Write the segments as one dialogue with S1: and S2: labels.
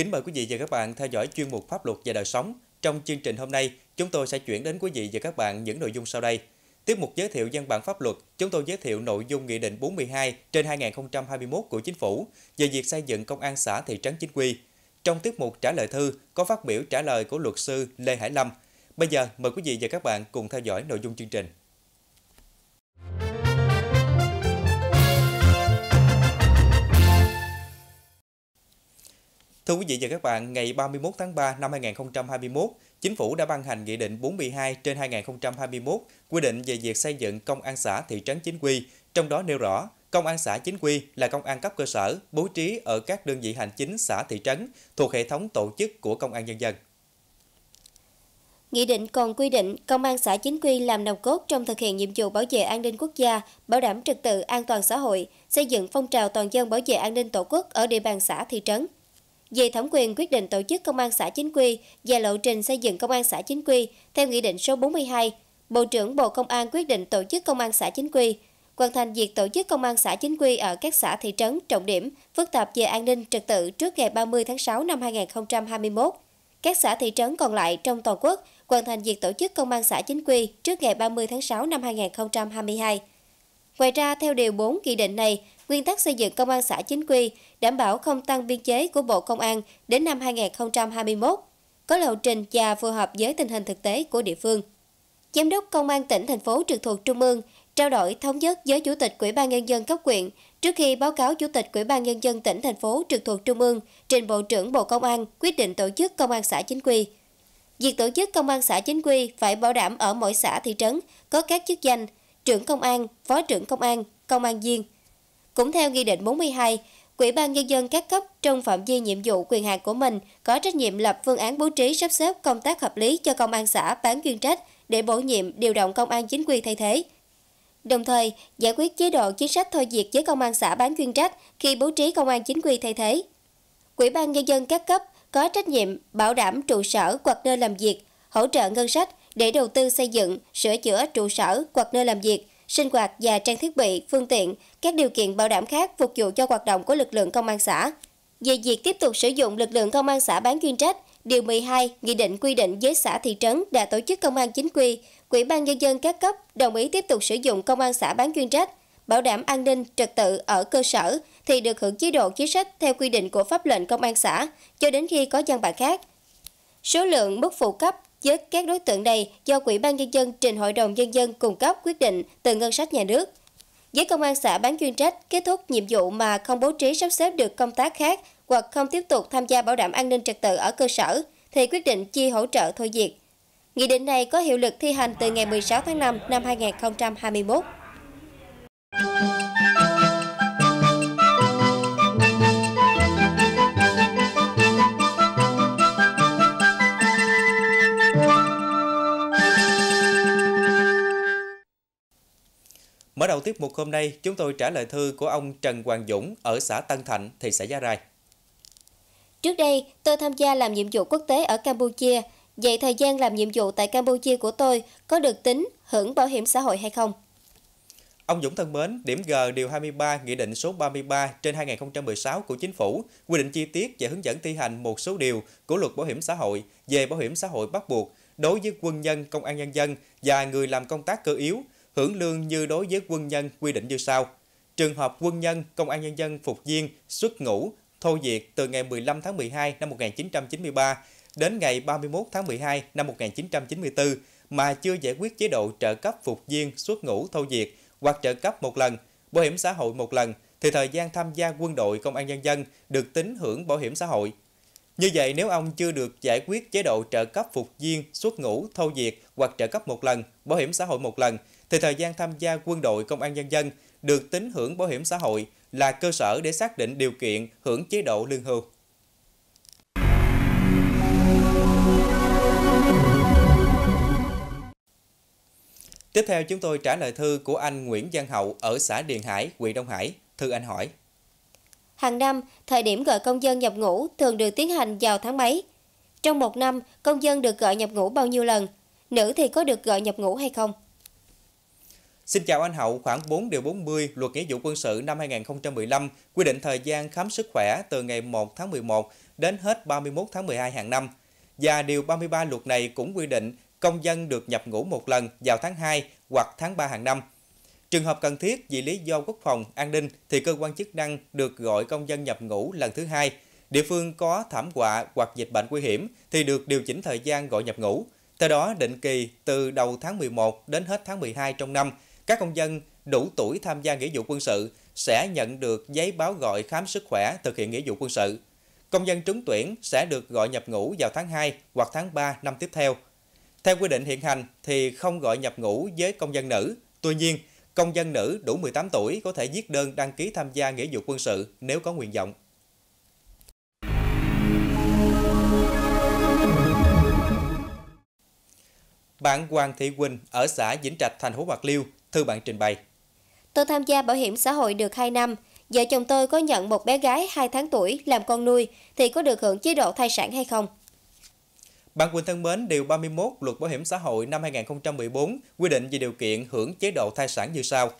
S1: Kính mời quý vị và các bạn theo dõi chuyên mục Pháp luật và đời sống. Trong chương trình hôm nay, chúng tôi sẽ chuyển đến quý vị và các bạn những nội dung sau đây. Tiếp mục giới thiệu văn bản pháp luật, chúng tôi giới thiệu nội dung Nghị định 42 trên 2021 của Chính phủ về việc xây dựng công an xã thị trấn chính quy. Trong tiết mục trả lời thư có phát biểu trả lời của luật sư Lê Hải Lâm. Bây giờ mời quý vị và các bạn cùng theo dõi nội dung chương trình. Thưa quý vị và các bạn, ngày 31 tháng 3 năm 2021, Chính phủ đã ban hành Nghị định 42 trên 2021 quy định về việc xây dựng công an xã thị trấn chính quy, trong đó nêu rõ Công an xã chính quy là công an cấp cơ sở, bố trí ở các đơn vị hành chính xã thị trấn thuộc hệ thống tổ chức của Công an Nhân dân.
S2: Nghị định còn quy định công an xã chính quy làm nòng cốt trong thực hiện nhiệm vụ bảo vệ an ninh quốc gia, bảo đảm trật tự an toàn xã hội, xây dựng phong trào toàn dân bảo vệ an ninh tổ quốc ở địa bàn xã thị trấn về thẩm quyền quyết định tổ chức công an xã chính quy và lộ trình xây dựng công an xã chính quy theo Nghị định số 42. Bộ trưởng Bộ Công an quyết định tổ chức công an xã chính quy, hoàn thành việc tổ chức công an xã chính quy ở các xã thị trấn trọng điểm phức tạp về an ninh trật tự trước ngày 30 tháng 6 năm 2021. Các xã thị trấn còn lại trong toàn quốc hoàn thành việc tổ chức công an xã chính quy trước ngày 30 tháng 6 năm 2022. Ngoài ra, theo Điều 4 Nghị định này, nguyên tắc xây dựng công an xã chính quy, đảm bảo không tăng biên chế của Bộ Công an đến năm 2021, có lộ trình và phù hợp với tình hình thực tế của địa phương. Giám đốc Công an tỉnh thành phố trực thuộc Trung ương trao đổi thống nhất với Chủ tịch Ủy ban Nhân dân cấp quyện trước khi báo cáo Chủ tịch Ủy ban Nhân dân tỉnh thành phố trực thuộc Trung ương trình Bộ trưởng Bộ Công an quyết định tổ chức công an xã chính quy. Việc tổ chức công an xã chính quy phải bảo đảm ở mỗi xã thị trấn có các chức danh trưởng công an, phó trưởng công an, công an viên – cũng theo Nghị định 42, Quỹ ban Nhân dân các cấp trong phạm vi nhiệm vụ quyền hạn của mình có trách nhiệm lập phương án bố trí sắp xếp công tác hợp lý cho công an xã bán chuyên trách để bổ nhiệm điều động công an chính quy thay thế. Đồng thời, giải quyết chế độ chính sách thôi việc với công an xã bán chuyên trách khi bố trí công an chính quy thay thế. Quỹ ban Nhân dân các cấp có trách nhiệm bảo đảm trụ sở hoặc nơi làm việc, hỗ trợ ngân sách để đầu tư xây dựng, sửa chữa trụ sở hoặc nơi làm việc, sinh hoạt và trang thiết bị, phương tiện, các điều kiện bảo đảm khác phục vụ cho hoạt động của lực lượng công an xã. Về việc tiếp tục sử dụng lực lượng công an xã bán chuyên trách, Điều 12, Nghị định quy định với xã thị trấn đã tổ chức công an chính quy, Quỹ ban Nhân dân các cấp đồng ý tiếp tục sử dụng công an xã bán chuyên trách, bảo đảm an ninh, trật tự ở cơ sở thì được hưởng chế độ chính sách theo quy định của pháp lệnh công an xã cho đến khi có văn bản khác. Số lượng mức phụ cấp với các đối tượng này do quỹ ban Nhân dân trình Hội đồng Nhân dân cung cấp quyết định từ ngân sách nhà nước. Với công an xã bán chuyên trách, kết thúc nhiệm vụ mà không bố trí sắp xếp được công tác khác hoặc không tiếp tục tham gia bảo đảm an ninh trật tự ở cơ sở, thì quyết định chi hỗ trợ thôi việc. Nghị định này có hiệu lực thi hành từ ngày 16 tháng 5 năm 2021.
S1: Mở đầu tiết mục hôm nay, chúng tôi trả lời thư của ông Trần Hoàng Dũng ở xã Tân Thạnh, thị xã Gia Rai.
S2: Trước đây, tôi tham gia làm nhiệm vụ quốc tế ở Campuchia. Vậy thời gian làm nhiệm vụ tại Campuchia của tôi có được tính hưởng bảo hiểm xã hội hay không?
S1: Ông Dũng thân mến, điểm G điều 23 Nghị định số 33 trên 2016 của Chính phủ quy định chi tiết và hướng dẫn thi hành một số điều của luật bảo hiểm xã hội về bảo hiểm xã hội bắt buộc đối với quân nhân, công an nhân dân và người làm công tác cơ yếu hưởng lương như đối với quân nhân quy định như sau. Trường hợp quân nhân, công an nhân dân phục viên, xuất ngũ, thôi việc từ ngày 15 tháng 12 năm 1993 đến ngày 31 tháng 12 năm 1994 mà chưa giải quyết chế độ trợ cấp phục viên xuất ngũ thôi việc hoặc trợ cấp một lần, bảo hiểm xã hội một lần thì thời gian tham gia quân đội công an nhân dân được tính hưởng bảo hiểm xã hội như vậy, nếu ông chưa được giải quyết chế độ trợ cấp phục viên, xuất ngũ, thâu diệt hoặc trợ cấp một lần, bảo hiểm xã hội một lần, thì thời gian tham gia quân đội công an nhân dân được tính hưởng bảo hiểm xã hội là cơ sở để xác định điều kiện hưởng chế độ lương hưu. Tiếp theo chúng tôi trả lời thư của anh Nguyễn Văn Hậu ở xã Điền Hải, huyện Đông Hải. Thư anh hỏi.
S2: Hàng năm, thời điểm gọi công dân nhập ngũ thường được tiến hành vào tháng mấy. Trong một năm, công dân được gọi nhập ngũ bao nhiêu lần? Nữ thì có được gọi nhập ngũ hay không?
S1: Xin chào anh Hậu, khoảng 4 điều 40 Luật Nghĩa vụ quân sự năm 2015 quy định thời gian khám sức khỏe từ ngày 1 tháng 11 đến hết 31 tháng 12 hàng năm. Và điều 33 luật này cũng quy định công dân được nhập ngũ một lần vào tháng 2 hoặc tháng 3 hàng năm. Trường hợp cần thiết vì lý do quốc phòng, an ninh thì cơ quan chức năng được gọi công dân nhập ngũ lần thứ hai. Địa phương có thảm họa hoặc dịch bệnh nguy hiểm thì được điều chỉnh thời gian gọi nhập ngũ. Theo đó, định kỳ từ đầu tháng 11 đến hết tháng 12 trong năm, các công dân đủ tuổi tham gia nghĩa vụ quân sự sẽ nhận được giấy báo gọi khám sức khỏe thực hiện nghĩa vụ quân sự. Công dân trúng tuyển sẽ được gọi nhập ngũ vào tháng 2 hoặc tháng 3 năm tiếp theo. Theo quy định hiện hành thì không gọi nhập ngũ với công dân nữ. Tuy nhiên, Công dân nữ đủ 18 tuổi có thể viết đơn đăng ký tham gia nghĩa vụ quân sự nếu có nguyện vọng. Bạn Hoàng Thị Quỳnh ở xã Vĩnh Trạch, thành phố Bạc Liêu, thư bạn trình bày.
S2: Tôi tham gia bảo hiểm xã hội được 2 năm. Vợ chồng tôi có nhận một bé gái 2 tháng tuổi làm con nuôi thì có được hưởng chế độ thai sản hay không?
S1: Bạn Quỳnh thân mến, Điều 31 Luật Bảo hiểm xã hội năm 2014 quy định về điều kiện hưởng chế độ thai sản như sau.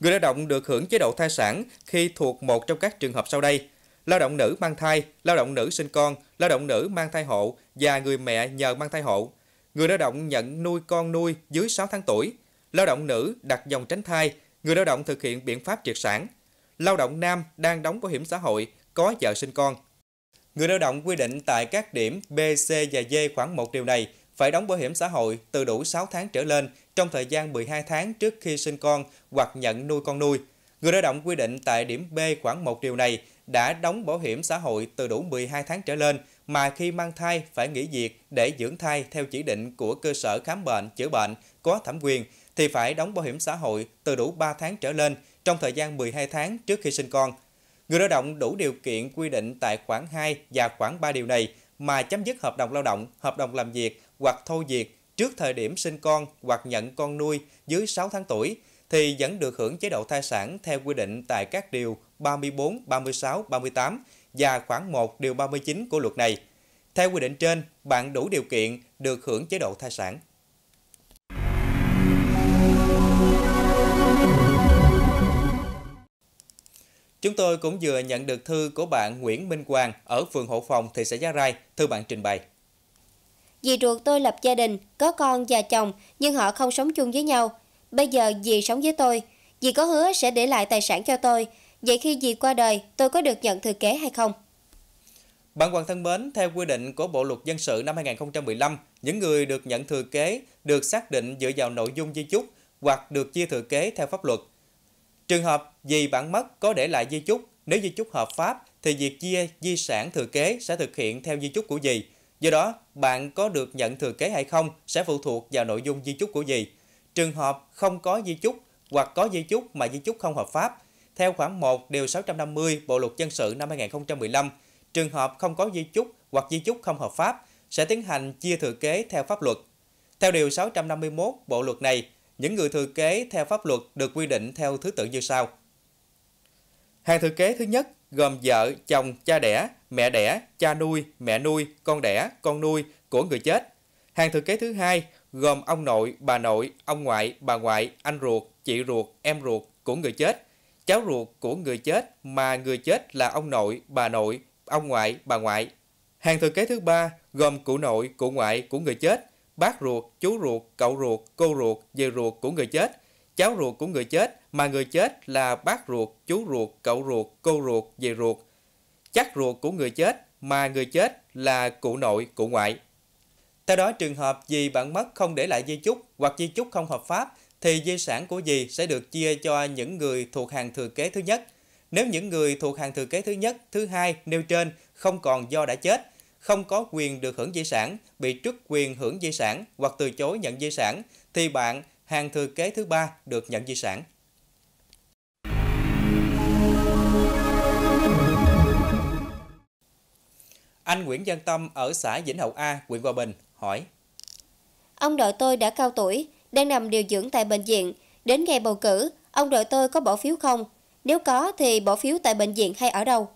S1: Người lao động được hưởng chế độ thai sản khi thuộc một trong các trường hợp sau đây. Lao động nữ mang thai, lao động nữ sinh con, lao động nữ mang thai hộ và người mẹ nhờ mang thai hộ. Người lao động nhận nuôi con nuôi dưới 6 tháng tuổi. Lao động nữ đặt dòng tránh thai, người lao động thực hiện biện pháp triệt sản. Lao động nam đang đóng bảo hiểm xã hội có vợ sinh con Người lao động quy định tại các điểm B, C và D khoảng một điều này phải đóng bảo hiểm xã hội từ đủ 6 tháng trở lên trong thời gian 12 tháng trước khi sinh con hoặc nhận nuôi con nuôi. Người lao động quy định tại điểm B khoảng một điều này đã đóng bảo hiểm xã hội từ đủ 12 tháng trở lên mà khi mang thai phải nghỉ việc để dưỡng thai theo chỉ định của cơ sở khám bệnh, chữa bệnh có thẩm quyền thì phải đóng bảo hiểm xã hội từ đủ 3 tháng trở lên trong thời gian 12 tháng trước khi sinh con Người lao động đủ điều kiện quy định tại khoản 2 và khoản 3 điều này mà chấm dứt hợp đồng lao động, hợp đồng làm việc hoặc thôi việc trước thời điểm sinh con hoặc nhận con nuôi dưới 6 tháng tuổi thì vẫn được hưởng chế độ thai sản theo quy định tại các điều 34, 36, 38 và khoảng 1 điều 39 của luật này. Theo quy định trên, bạn đủ điều kiện được hưởng chế độ thai sản. Chúng tôi cũng vừa nhận được thư của bạn Nguyễn Minh Quang ở phường Hộ Phòng, thị xã Gia Rai. Thư bạn trình bày.
S2: Dì ruột tôi lập gia đình, có con và chồng, nhưng họ không sống chung với nhau. Bây giờ dì sống với tôi, dì có hứa sẽ để lại tài sản cho tôi. Vậy khi dì qua đời, tôi có được nhận thừa kế hay không?
S1: Bạn Hoàng thân mến, theo quy định của Bộ Luật Dân sự năm 2015, những người được nhận thừa kế được xác định dựa vào nội dung di chúc hoặc được chia thừa kế theo pháp luật – Trường hợp gì bản mất có để lại di chúc, nếu di chúc hợp pháp thì việc chia di sản thừa kế sẽ thực hiện theo di chúc của gì Do đó, bạn có được nhận thừa kế hay không sẽ phụ thuộc vào nội dung di chúc của gì Trường hợp không có di chúc hoặc có di chúc mà di chúc không hợp pháp, theo khoản 1 điều 650 Bộ luật dân sự năm 2015, trường hợp không có di chúc hoặc di chúc không hợp pháp sẽ tiến hành chia thừa kế theo pháp luật. Theo điều 651 Bộ luật này, những người thừa kế theo pháp luật được quy định theo thứ tự như sau. Hàng thừa kế thứ nhất gồm vợ, chồng, cha đẻ, mẹ đẻ, cha nuôi, mẹ nuôi, con đẻ, con nuôi của người chết. Hàng thừa kế thứ hai gồm ông nội, bà nội, ông ngoại, bà ngoại, anh ruột, chị ruột, em ruột của người chết, cháu ruột của người chết mà người chết là ông nội, bà nội, ông ngoại, bà ngoại. Hàng thừa kế thứ ba gồm cụ nội, cụ ngoại của người chết, bác ruột, chú ruột, cậu ruột, cô ruột, dì ruột của người chết, cháu ruột của người chết mà người chết là bác ruột, chú ruột, cậu ruột, cô ruột, dì ruột, chắc ruột của người chết mà người chết là cụ nội, cụ ngoại. Theo đó, trường hợp dì bạn mất không để lại di chúc hoặc di chúc không hợp pháp thì di sản của dì sẽ được chia cho những người thuộc hàng thừa kế thứ nhất. Nếu những người thuộc hàng thừa kế thứ nhất, thứ hai nêu trên không còn do đã chết không có quyền được hưởng di sản, bị trút quyền hưởng di sản hoặc từ chối nhận di sản thì bạn hàng thừa kế thứ ba được nhận di sản. Anh Nguyễn Văn Tâm ở xã Vĩnh Hậu A, huyện Hòa Bình hỏi
S2: Ông đội tôi đã cao tuổi, đang nằm điều dưỡng tại bệnh viện. Đến ngày bầu cử, ông đội tôi có bỏ phiếu không? Nếu có thì bỏ phiếu tại bệnh viện hay ở đâu?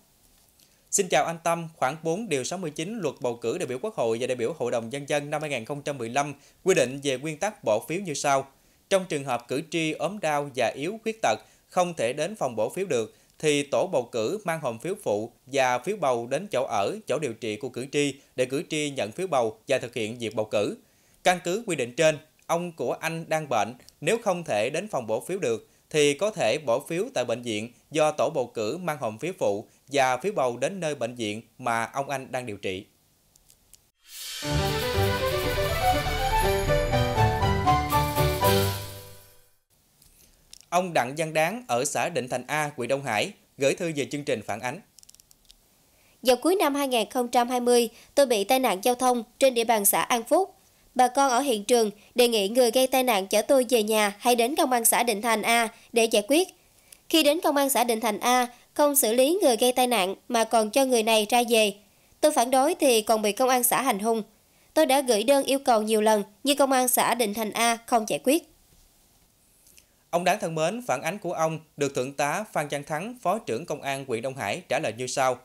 S1: Xin chào anh Tâm, khoảng 4 điều 69 luật bầu cử đại biểu Quốc hội và đại biểu Hội đồng Nhân dân năm 2015 quy định về nguyên tắc bỏ phiếu như sau. Trong trường hợp cử tri ốm đau và yếu khuyết tật không thể đến phòng bỏ phiếu được, thì tổ bầu cử mang hòm phiếu phụ và phiếu bầu đến chỗ ở, chỗ điều trị của cử tri để cử tri nhận phiếu bầu và thực hiện việc bầu cử. Căn cứ quy định trên, ông của anh đang bệnh, nếu không thể đến phòng bỏ phiếu được thì có thể bỏ phiếu tại bệnh viện do tổ bầu cử mang hòm phiếu phụ và phiếu bầu đến nơi bệnh viện mà ông Anh đang điều trị. Ông Đặng Văn Đáng ở xã Định Thành A, huyện Đông Hải gửi thư về chương trình phản ánh.
S2: Vào cuối năm 2020, tôi bị tai nạn giao thông trên địa bàn xã An Phúc. Bà con ở hiện trường đề nghị người gây tai nạn chở tôi về nhà hay đến công an xã Định Thành A để giải quyết khi đến công an xã Định Thành A, không xử lý người gây tai nạn mà còn cho người này ra về. Tôi phản đối thì còn bị công an xã hành hung. Tôi đã gửi đơn yêu cầu nhiều lần nhưng công an xã Định Thành A không giải quyết.
S1: Ông đáng thân mến, phản ánh của ông được Thượng tá Phan Văn Thắng, Phó trưởng Công an huyện Đông Hải trả lời như sau.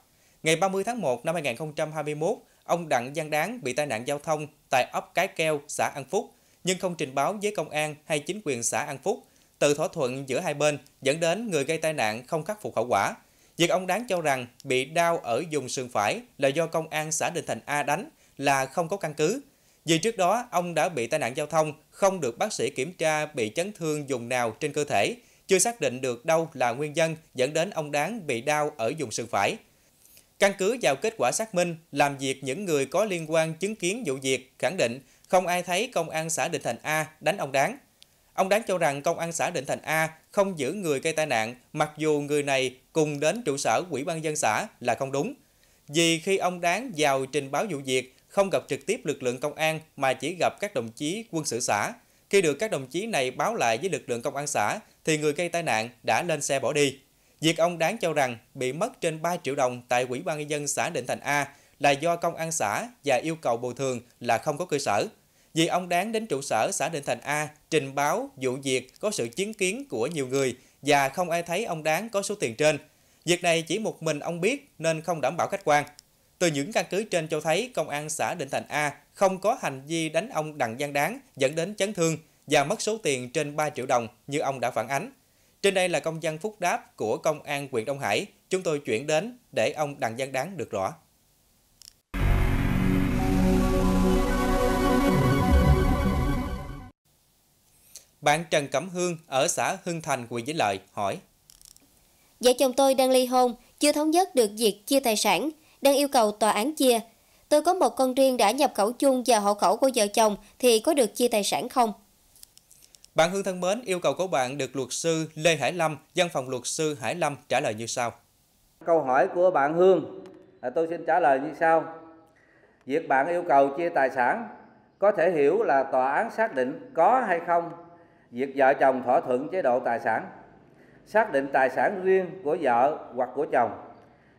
S1: Ngày 30 tháng 1 năm 2021, ông Đặng Giang Đáng bị tai nạn giao thông tại ấp Cái Keo, xã An Phúc, nhưng không trình báo với công an hay chính quyền xã An Phúc từ thỏa thuận giữa hai bên dẫn đến người gây tai nạn không khắc phục hậu quả. Việc ông Đáng cho rằng bị đau ở vùng sườn phải là do công an xã Định Thành A đánh là không có căn cứ. Vì trước đó, ông đã bị tai nạn giao thông, không được bác sĩ kiểm tra bị chấn thương dùng nào trên cơ thể, chưa xác định được đâu là nguyên nhân dẫn đến ông Đáng bị đau ở vùng sườn phải. Căn cứ vào kết quả xác minh, làm việc những người có liên quan chứng kiến vụ việc khẳng định không ai thấy công an xã Định Thành A đánh ông Đáng. Ông đáng cho rằng công an xã Định Thành A không giữ người gây tai nạn mặc dù người này cùng đến trụ sở Ủy ban dân xã là không đúng. Vì khi ông đáng vào trình báo vụ việc, không gặp trực tiếp lực lượng công an mà chỉ gặp các đồng chí quân sự xã. Khi được các đồng chí này báo lại với lực lượng công an xã, thì người gây tai nạn đã lên xe bỏ đi. Việc ông đáng cho rằng bị mất trên 3 triệu đồng tại Ủy ban dân xã Định Thành A là do công an xã và yêu cầu bồi thường là không có cơ sở vì ông đáng đến trụ sở xã Định Thành A trình báo vụ việc có sự chứng kiến của nhiều người và không ai thấy ông đáng có số tiền trên. Việc này chỉ một mình ông biết nên không đảm bảo khách quan. Từ những căn cứ trên cho thấy công an xã Định Thành A không có hành vi đánh ông Đặng Giang Đáng dẫn đến chấn thương và mất số tiền trên 3 triệu đồng như ông đã phản ánh. Trên đây là công dân phúc đáp của công an huyện Đông Hải. Chúng tôi chuyển đến để ông Đặng Giang Đáng được rõ. Bạn Trần Cẩm Hương ở xã Hưng Thành, huyện Vĩnh Lợi hỏi.
S2: Vợ chồng tôi đang ly hôn, chưa thống nhất được việc chia tài sản, đang yêu cầu tòa án chia. Tôi có một con riêng đã nhập khẩu chung và hộ khẩu của vợ chồng thì có được chia tài sản không?
S1: Bạn Hương thân mến, yêu cầu của bạn được luật sư Lê Hải Lâm, văn phòng luật sư Hải Lâm trả lời như sau.
S3: Câu hỏi của bạn Hương, à, tôi xin trả lời như sau. Việc bạn yêu cầu chia tài sản có thể hiểu là tòa án xác định có hay không việc vợ chồng thỏa thuận chế độ tài sản xác định tài sản riêng của vợ hoặc của chồng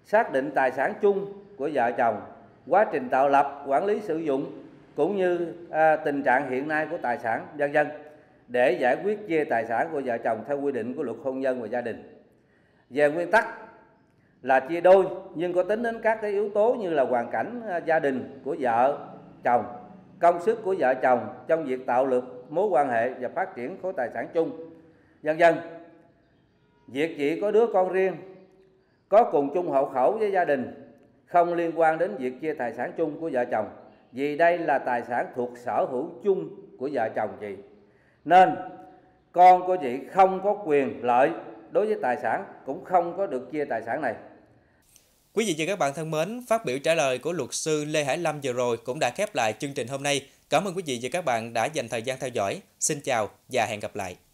S3: xác định tài sản chung của vợ chồng quá trình tạo lập quản lý sử dụng cũng như à, tình trạng hiện nay của tài sản vân dân để giải quyết chia tài sản của vợ chồng theo quy định của luật hôn nhân và gia đình về nguyên tắc là chia đôi nhưng có tính đến các cái yếu tố như là hoàn cảnh à, gia đình của vợ chồng công sức của vợ chồng trong việc tạo lập mối quan hệ và phát triển khối tài sản chung. Dần dần, việc chị có đứa con riêng, có cùng chung hậu khẩu với gia đình, không liên quan đến việc chia tài sản chung của vợ chồng, vì đây là tài sản thuộc sở hữu chung của vợ chồng chị. Nên con của chị không có quyền lợi đối với tài sản cũng không có được chia tài sản này. Quý vị và các bạn thân mến,
S1: phát biểu trả lời của luật sư Lê Hải Lâm vừa rồi cũng đã khép lại chương trình hôm nay. Cảm ơn quý vị và các
S2: bạn đã dành thời gian theo dõi. Xin chào và hẹn gặp lại.